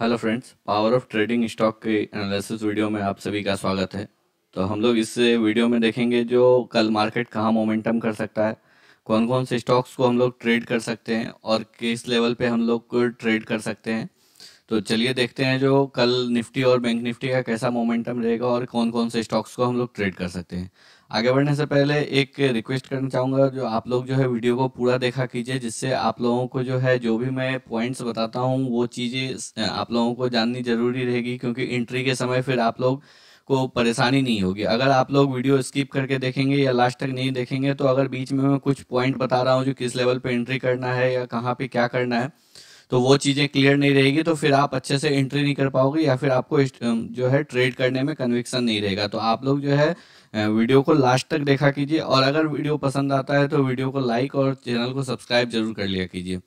hello friends power of trading stock के analysis video में आप सभी का स्वागत है तो हम लोग इस वीडियो में देखेंगे जो कल मार्केट कहाँ मोमेंटम कर सकता है कौन कौन से स्टॉक्स को हम लोग ट्रेड कर सकते हैं और किस लेवल पे हम लोग ट्रेड कर सकते हैं तो चलिए देखते हैं जो कल निफ्टी और बैंक निफ्टी का कैसा मोमेंटम रहेगा और कौन कौन से स्टॉक्स को हम लोग ट्रेड कर सकते हैं आगे बढ़ने से पहले एक रिक्वेस्ट करना चाहूँगा जो आप लोग जो है वीडियो को पूरा देखा कीजिए जिससे आप लोगों को जो है जो भी मैं पॉइंट्स बताता हूँ वो चीज़ें आप लोगों को जाननी जरूरी रहेगी क्योंकि एंट्री के समय फिर आप लोग को परेशानी नहीं होगी अगर आप लोग वीडियो स्किप करके देखेंगे या लास्ट तक नहीं देखेंगे तो अगर बीच में मैं कुछ पॉइंट बता रहा हूँ जो किस लेवल पर एंट्री करना है या कहाँ पर क्या करना है तो वो चीज़ें क्लियर नहीं रहेगी तो फिर आप अच्छे से एंट्री नहीं कर पाओगे या फिर आपको जो है ट्रेड करने में कन्विक्सन नहीं रहेगा तो आप लोग जो है वीडियो को लास्ट तक देखा कीजिए और अगर वीडियो पसंद आता है तो वीडियो को लाइक और चैनल को सब्सक्राइब जरूर कर लिया कीजिए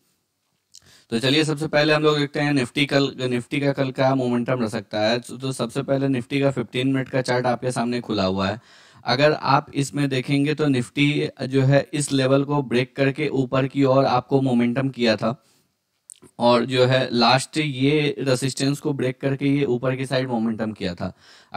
तो चलिए सबसे पहले हम लोग देखते हैं निफ्टी कल निफ्टी का कल का मोमेंटम रह सकता है तो, तो सबसे पहले निफ्टी का 15 मिनट का चार्ट आपके सामने खुला हुआ है अगर आप इसमें देखेंगे तो निफ्टी जो है इस लेवल को ब्रेक करके ऊपर की ओर आपको मोमेंटम किया था और जो है लास्ट ये रेसिस्टेंस को ब्रेक करके ये ऊपर की साइड मोमेंटम किया था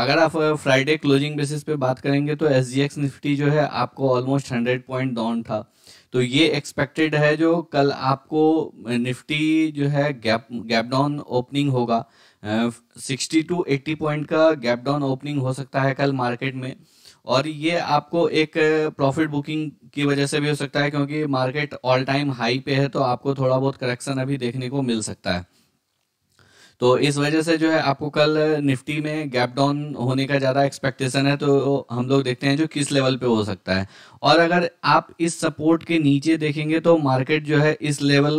अगर आप फ्राइडे क्लोजिंग बेसिस पे बात करेंगे तो एस जी एक्स निफ्टी जो है आपको ऑलमोस्ट हंड्रेड पॉइंट डाउन था तो ये एक्सपेक्टेड है जो कल आपको निफ्टी जो है गैप गैप डाउन ओपनिंग होगा सिक्सटी टू एट्टी पॉइंट का गैप डाउन ओपनिंग हो सकता है कल मार्केट में और ये आपको एक प्रॉफिट बुकिंग की वजह से भी हो सकता है क्योंकि मार्केट ऑल टाइम हाई पे है तो आपको थोड़ा बहुत करेक्शन अभी देखने को मिल सकता है तो इस वजह से जो है आपको कल निफ्टी में गैप डाउन होने का ज़्यादा एक्सपेक्टेशन है तो हम लोग देखते हैं जो किस लेवल पे हो सकता है और अगर आप इस सपोर्ट के नीचे देखेंगे तो मार्केट जो है इस लेवल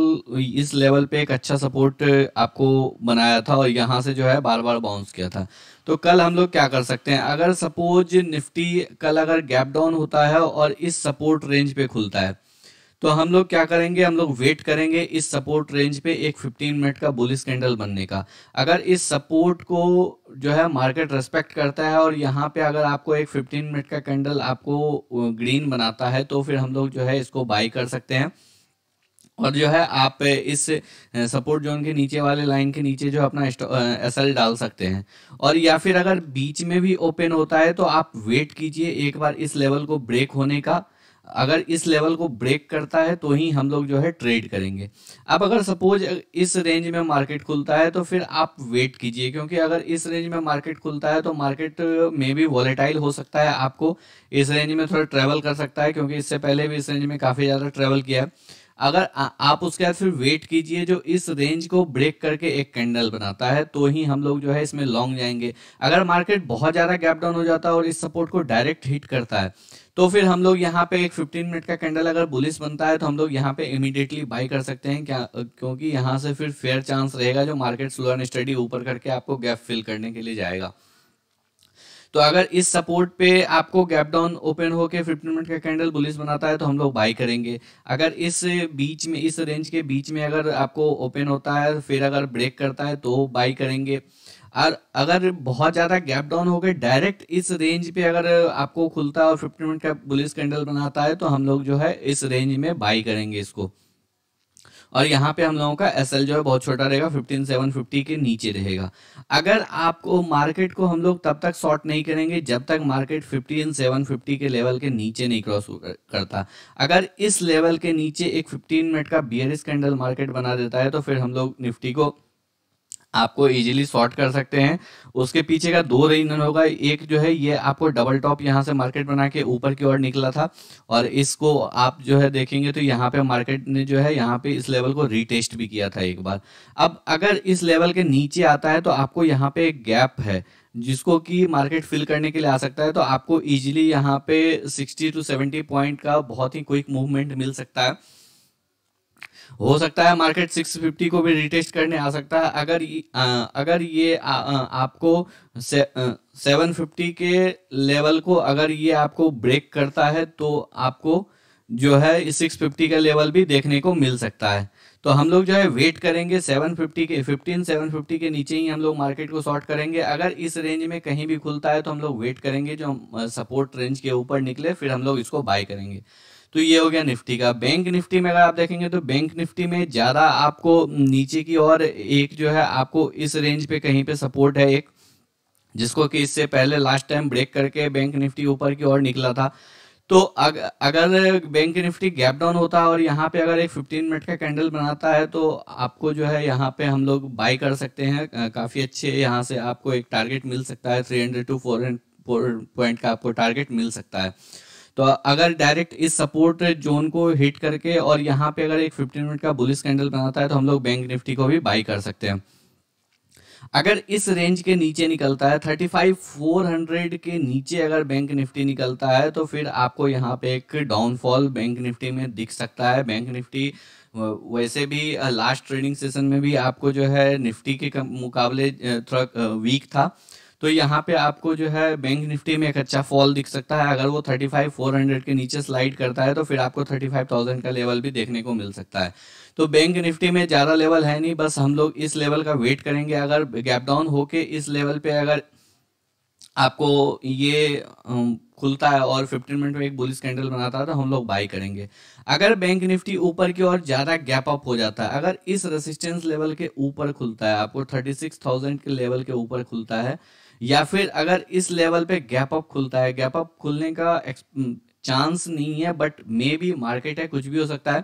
इस लेवल पे एक अच्छा सपोर्ट आपको बनाया था और यहाँ से जो है बार बार बाउंस किया था तो कल हम लोग क्या कर सकते हैं अगर सपोज निफ्टी कल अगर गैप डाउन होता है और इस सपोर्ट रेंज पे खुलता है तो हम लोग क्या करेंगे हम लोग वेट करेंगे इस सपोर्ट रेंज पे एक 15 मिनट का बुलिस कैंडल बनने का अगर इस सपोर्ट को जो है मार्केट रेस्पेक्ट करता है और यहाँ पे अगर आपको एक 15 मिनट का कैंडल आपको ग्रीन बनाता है तो फिर हम लोग जो है इसको बाई कर सकते हैं और जो है आप इस सपोर्ट जोन के नीचे वाले लाइन के नीचे जो अपना एस एल डाल सकते हैं और या फिर अगर बीच में भी ओपन होता है तो आप वेट कीजिए एक बार इस लेवल को ब्रेक होने का अगर इस लेवल को ब्रेक करता है तो ही हम लोग जो है ट्रेड करेंगे अब अगर सपोज इस रेंज में मार्केट खुलता है तो फिर आप वेट कीजिए क्योंकि अगर इस रेंज में मार्केट खुलता है तो मार्केट में भी वॉलेटाइल हो सकता है आपको इस रेंज में थोड़ा ट्रैवल कर सकता है क्योंकि इससे पहले भी इस रेंज में काफ़ी ज़्यादा ट्रैवल किया है अगर आ, आप उसके बाद फिर वेट कीजिए जो इस रेंज को ब्रेक करके एक कैंडल बनाता है तो ही हम लोग जो है इसमें लॉन्ग जाएंगे अगर मार्केट बहुत ज़्यादा गैप डाउन हो जाता है और इस सपोर्ट को डायरेक्ट हिट करता है तो फिर हम लोग यहाँ पे एक 15 मिनट का कैंडल अगर बुलिस बनता है तो हम लोग यहाँ पे इमीडिएटली बाई कर सकते हैं क्या क्योंकि यहाँ से फिर फेयर चांस रहेगा जो मार्केट स्लो एंड स्टडी ऊपर करके आपको गैप फिल करने के लिए जाएगा तो अगर इस सपोर्ट पे आपको गैप डाउन ओपन होकर फिफ्टीन मिनट का कैंडल बुलिस बनाता है तो हम लोग बाई करेंगे अगर इस बीच में इस रेंज के बीच में अगर आपको ओपन होता है फिर अगर ब्रेक करता है तो बाई करेंगे और अगर बहुत ज़्यादा गैप डाउन हो गए डायरेक्ट इस रेंज पे अगर आपको खुलता है और फिफ्टी मिनट का बुलिस कैंडल बनाता है तो हम लोग जो है इस रेंज में बाई करेंगे इसको और यहाँ पे हम लोगों का एस जो है बहुत छोटा रहेगा फिफ्टीन सेवन फिफ्टी के नीचे रहेगा अगर आपको मार्केट को हम लोग तब तक शॉर्ट नहीं करेंगे जब तक मार्केट फिफ्टीन सेवन फिफ्टी के लेवल के नीचे नहीं क्रॉस करता अगर इस लेवल के नीचे एक फिफ्टीन मिनट का बियर कैंडल मार्केट बना देता है तो फिर हम लोग निफ्टी को आपको इजीली शॉर्ट कर सकते हैं उसके पीछे का दो रीजन होगा एक जो है ये आपको डबल टॉप यहाँ से मार्केट बना के ऊपर की ओर निकला था और इसको आप जो है देखेंगे तो यहाँ पे मार्केट ने जो है यहाँ पे इस लेवल को रीटेस्ट भी किया था एक बार अब अगर इस लेवल के नीचे आता है तो आपको यहाँ पे एक गैप है जिसको कि मार्केट फिल करने के लिए आ सकता है तो आपको इजिली यहाँ पे सिक्सटी टू सेवेंटी पॉइंट का बहुत ही क्विक मूवमेंट मिल सकता है हो सकता है मार्केट 650 को भी रिटेस्ट करने आ सकता है अगर आ, अगर ये आ, आ, आपको से, आ, 750 के लेवल को अगर ये आपको ब्रेक करता है तो आपको जो है सिक्स फिफ्टी का लेवल भी देखने को मिल सकता है तो हम लोग जो है वेट करेंगे सेवन फिफ्टी के फिफ्टीन सेवन फिफ्टी के नीचे ही हम लोग मार्केट को शॉर्ट करेंगे अगर इस रेंज में कहीं भी खुलता है तो हम लोग वेट करेंगे जो सपोर्ट रेंज के ऊपर निकले फिर हम लोग इसको बाय करेंगे तो ये हो गया निफ्टी का बैंक निफ्टी में अगर आप देखेंगे तो बैंक निफ्टी में ज़्यादा आपको नीचे की और एक जो है आपको इस रेंज पे कहीं पे सपोर्ट है एक जिसको कि इससे पहले लास्ट टाइम ब्रेक करके बैंक निफ्टी ऊपर की ओर निकला था तो अग, अगर बैंक निफ्टी गैप डाउन होता है और यहाँ पे अगर एक 15 मिनट का कैंडल बनाता है तो आपको जो है यहाँ पे हम लोग बाई कर सकते हैं काफ़ी अच्छे यहाँ से आपको एक टारगेट मिल सकता है 300 टू फोर पॉइंट का आपको टारगेट मिल सकता है तो अगर डायरेक्ट इस सपोर्ट जोन को हिट करके और यहाँ पे अगर एक 15 मिनट का बुलिस कैंडल बनाता है तो हम लोग बैंक निफ्टी को भी बाई कर सकते हैं अगर इस रेंज के नीचे निकलता है 35400 के नीचे अगर बैंक निफ्टी निकलता है तो फिर आपको यहाँ पे एक डाउनफॉल बैंक निफ्टी में दिख सकता है बैंक निफ्टी वैसे भी लास्ट ट्रेडिंग सेशन में भी आपको जो है निफ्टी के मुकाबले थोड़ा वीक था तो यहाँ पे आपको जो है बैंक निफ्टी में एक अच्छा फॉल दिख सकता है अगर वो थर्टी फाइव फोर हंड्रेड के नीचे स्लाइड करता है तो फिर आपको थर्टी फाइव थाउजेंड का लेवल भी देखने को मिल सकता है तो बैंक निफ्टी में ज़्यादा लेवल है नहीं बस हम लोग इस लेवल का वेट करेंगे अगर गैप डाउन होके इस लेवल पे अगर आपको ये खुलता है और 15 मिनट में एक बुलिस कैंडल बनाता है तो हम लोग बाई करेंगे अगर बैंक निफ्टी ऊपर की ओर ज़्यादा गैप अप हो जाता है अगर इस रेसिस्टेंस लेवल के ऊपर खुलता है आपको 36,000 के लेवल के ऊपर खुलता है या फिर अगर इस लेवल पे गैप अप खुलता है गैप अप खुलने का चांस mm, नहीं है बट मे भी मार्केट है कुछ भी हो सकता है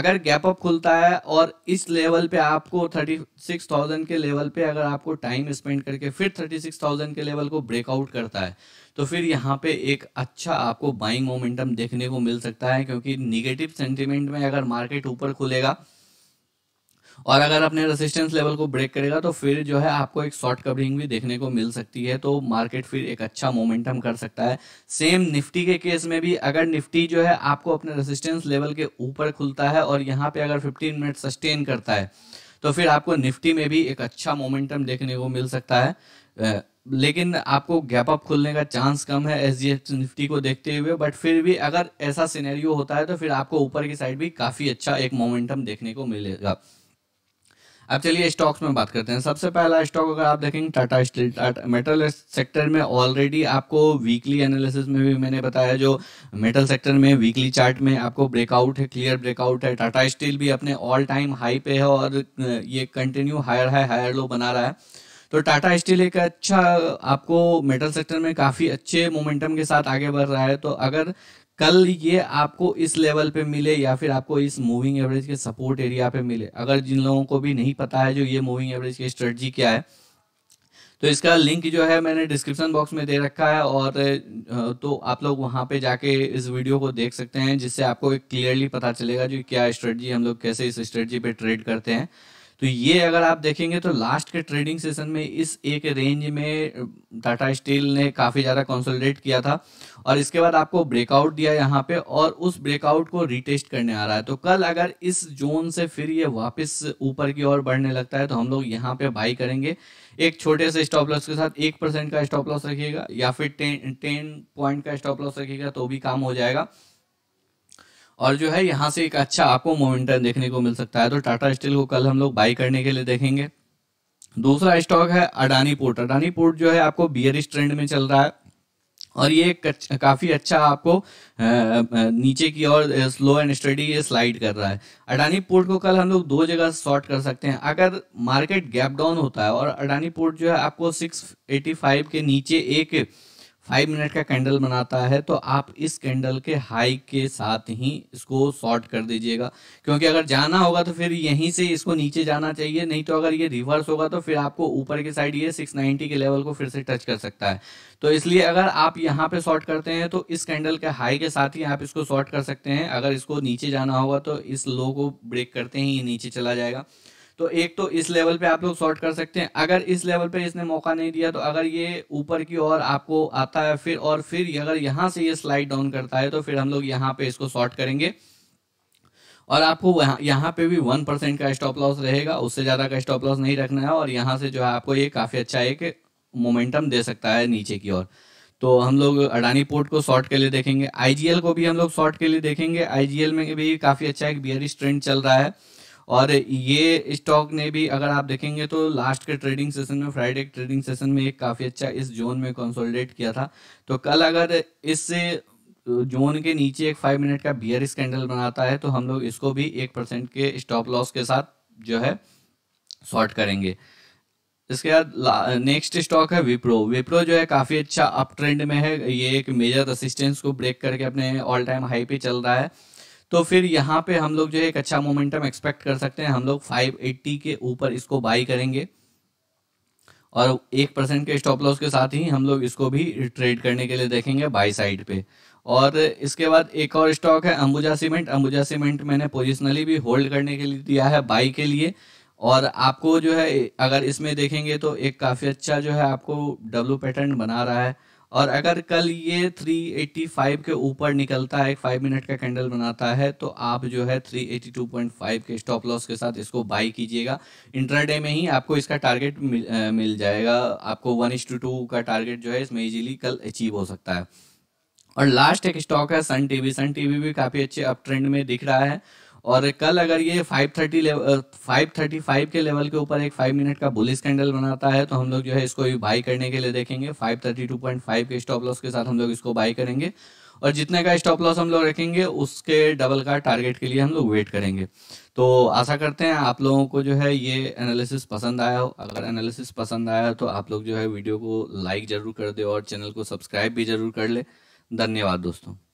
अगर गैप अप खुलता है और इस लेवल पे आपको 36,000 के लेवल पे अगर आपको टाइम स्पेंड करके फिर 36,000 के लेवल को ब्रेकआउट करता है तो फिर यहाँ पे एक अच्छा आपको बाइंग मोमेंटम देखने को मिल सकता है क्योंकि निगेटिव सेंटिमेंट में अगर मार्केट ऊपर खुलेगा और अगर अपने रेसिस्टेंस लेवल को ब्रेक करेगा तो फिर जो है आपको एक शॉर्ट कवरिंग भी देखने को मिल सकती है तो मार्केट फिर एक अच्छा मोमेंटम कर सकता है सेम निफ्टी के केस में भी अगर निफ्टी जो है आपको अपने रेसिस्टेंस लेवल के ऊपर खुलता है और यहाँ पे अगर 15 मिनट सस्टेन करता है तो फिर आपको निफ्टी में भी एक अच्छा मोमेंटम देखने को मिल सकता है लेकिन आपको गैप अप खुलने का चांस कम है एस निफ्टी को देखते हुए बट फिर भी अगर ऐसा सिनेरियो होता है तो फिर आपको ऊपर की साइड भी काफ़ी अच्छा एक मोमेंटम देखने को मिलेगा अब चलिए स्टॉक्स में बात करते हैं सबसे पहला स्टॉक अगर आप देखेंगे टाटा स्टील मेटल सेक्टर में ऑलरेडी आपको वीकली एनालिसिस में भी मैंने बताया जो मेटल सेक्टर में वीकली चार्ट में आपको ब्रेकआउट है क्लियर ब्रेकआउट है टाटा स्टील भी अपने ऑल टाइम हाई पे है और ये continue higher high higher low बना रहा है तो टाटा स्टील एक अच्छा आपको मेटल सेक्टर में काफ़ी अच्छे मोमेंटम के साथ आगे बढ़ रहा है तो अगर कल ये आपको इस लेवल पे मिले या फिर आपको इस मूविंग एवरेज के सपोर्ट एरिया पे मिले अगर जिन लोगों को भी नहीं पता है जो ये मूविंग एवरेज की स्ट्रेटजी क्या है तो इसका लिंक जो है मैंने डिस्क्रिप्शन बॉक्स में दे रखा है और तो आप लोग वहां पे जाके इस वीडियो को देख सकते हैं जिससे आपको क्लियरली पता चलेगा जो क्या स्ट्रेटजी हम लोग कैसे इस स्ट्रेटजी पे ट्रेड करते हैं तो ये अगर आप देखेंगे तो लास्ट के ट्रेडिंग सेशन में इस एक रेंज में टाटा स्टील ने काफ़ी ज़्यादा कंसोलिडेट किया था और इसके बाद आपको ब्रेकआउट दिया यहाँ पे और उस ब्रेकआउट को रिटेस्ट करने आ रहा है तो कल अगर इस जोन से फिर ये वापस ऊपर की ओर बढ़ने लगता है तो हम लोग यहाँ पे बाई करेंगे एक छोटे से स्टॉप लॉस के साथ एक परसेंट का स्टॉप लॉस रखिएगा या फिर टेन टेन पॉइंट का स्टॉप लॉस रखिएगा तो भी काम हो जाएगा और जो है यहाँ से एक अच्छा आपको मोमेंटम देखने को मिल सकता है तो टाटा स्टील को कल हम लोग बाई करने के लिए देखेंगे दूसरा स्टॉक है अडानी पोर्ट अडानी पोर्ट जो है आपको बियरिश ट्रेंड में चल रहा है और ये काफ़ी अच्छा आपको नीचे की ओर स्लो एंड स्टडी ये स्लाइड कर रहा है अडानी पोर्ट को कल हम लोग दो जगह शॉर्ट कर सकते हैं अगर मार्केट गैप डाउन होता है और अडानी पोर्ट जो है आपको 685 के नीचे एक फाइव मिनट का कैंडल बनाता है तो आप इस कैंडल के हाई के साथ ही इसको शॉर्ट कर दीजिएगा क्योंकि अगर जाना होगा तो फिर यहीं से इसको नीचे जाना चाहिए नहीं तो अगर ये रिवर्स होगा तो फिर आपको ऊपर के साइड ये 690 के लेवल को फिर से टच कर सकता है तो इसलिए अगर आप यहाँ पे शॉर्ट करते हैं तो इस कैंडल के हाई के साथ ही आप इसको शॉर्ट कर सकते हैं अगर इसको नीचे जाना होगा तो इस लो को ब्रेक करते ही ये नीचे चला जाएगा तो एक तो इस लेवल पे आप लोग शॉर्ट कर सकते हैं अगर इस लेवल पे इसने मौका नहीं दिया तो अगर ये ऊपर की ओर आपको आता है फिर और फिर अगर यहाँ से ये स्लाइड डाउन करता है तो फिर हम लोग यहाँ पे इसको शॉर्ट करेंगे और आपको यहाँ पे भी वन परसेंट का स्टॉप लॉस रहेगा उससे ज़्यादा का स्टॉप लॉस नहीं रखना है और यहाँ से जो है आपको ये काफ़ी अच्छा एक मोमेंटम दे सकता है नीचे की ओर तो हम लोग अडानी पोर्ट को शॉर्ट के लिए देखेंगे आईजीएल को भी हम लोग शॉर्ट के लिए देखेंगे आईजीएल में भी काफ़ी अच्छा एक बियरिश ट्रेंड चल रहा है और ये स्टॉक ने भी अगर आप देखेंगे तो लास्ट के ट्रेडिंग सेशन में फ्राइडे के ट्रेडिंग सेशन में एक काफ़ी अच्छा इस जोन में कंसोलिडेट किया था तो कल अगर इस जोन के नीचे एक फाइव मिनट का बियर स्कैंडल बनाता है तो हम लोग इसको भी एक परसेंट के स्टॉप लॉस के साथ जो है शॉर्ट करेंगे इसके बाद नेक्स्ट स्टॉक है विप्रो विप्रो जो है काफ़ी अच्छा अप ट्रेंड में है ये एक मेजर रेसिस्टेंस को ब्रेक करके अपने ऑल टाइम हाई पे चल रहा है तो फिर यहाँ पे हम लोग जो है एक अच्छा मोमेंटम एक्सपेक्ट कर सकते हैं हम लोग 580 के ऊपर इसको बाई करेंगे और एक परसेंट के स्टॉप लॉस के साथ ही हम लोग इसको भी ट्रेड करने के लिए देखेंगे बाई साइड पे और इसके बाद एक और स्टॉक है अंबुजा सीमेंट अंबुजा सीमेंट मैंने पोजिशनली भी होल्ड करने के लिए दिया है बाई के लिए और आपको जो है अगर इसमें देखेंगे तो एक काफ़ी अच्छा जो है आपको डब्लू पैटर्न बना रहा है और अगर कल ये 385 के ऊपर निकलता है फाइव मिनट का कैंडल बनाता है तो आप जो है 382.5 के स्टॉप लॉस के साथ इसको बाई कीजिएगा इंटरडे में ही आपको इसका टारगेट मिल, मिल जाएगा आपको वन टू का टारगेट जो है इसमें ईजिली कल अचीव हो सकता है और लास्ट एक स्टॉक है सन टीवी सन टीवी भी काफ़ी अच्छे अप ट्रेंड में दिख रहा है और कल अगर ये 530 लेवल 535 के लेवल के ऊपर एक 5 मिनट का बुलिस कैंडल बनाता है तो हम लोग जो है इसको भी बाई करने के लिए देखेंगे 532.5 के स्टॉप लॉस के साथ हम लोग इसको बाई करेंगे और जितने का स्टॉप लॉस हम लोग रखेंगे उसके डबल का टारगेट के लिए हम लोग वेट करेंगे तो आशा करते हैं आप लोगों को जो है ये एनालिसिस पसंद आया हो अगर एनालिसिस पसंद आया तो आप लोग जो है वीडियो को लाइक ज़रूर कर दे और चैनल को सब्सक्राइब भी ज़रूर कर ले धन्यवाद दोस्तों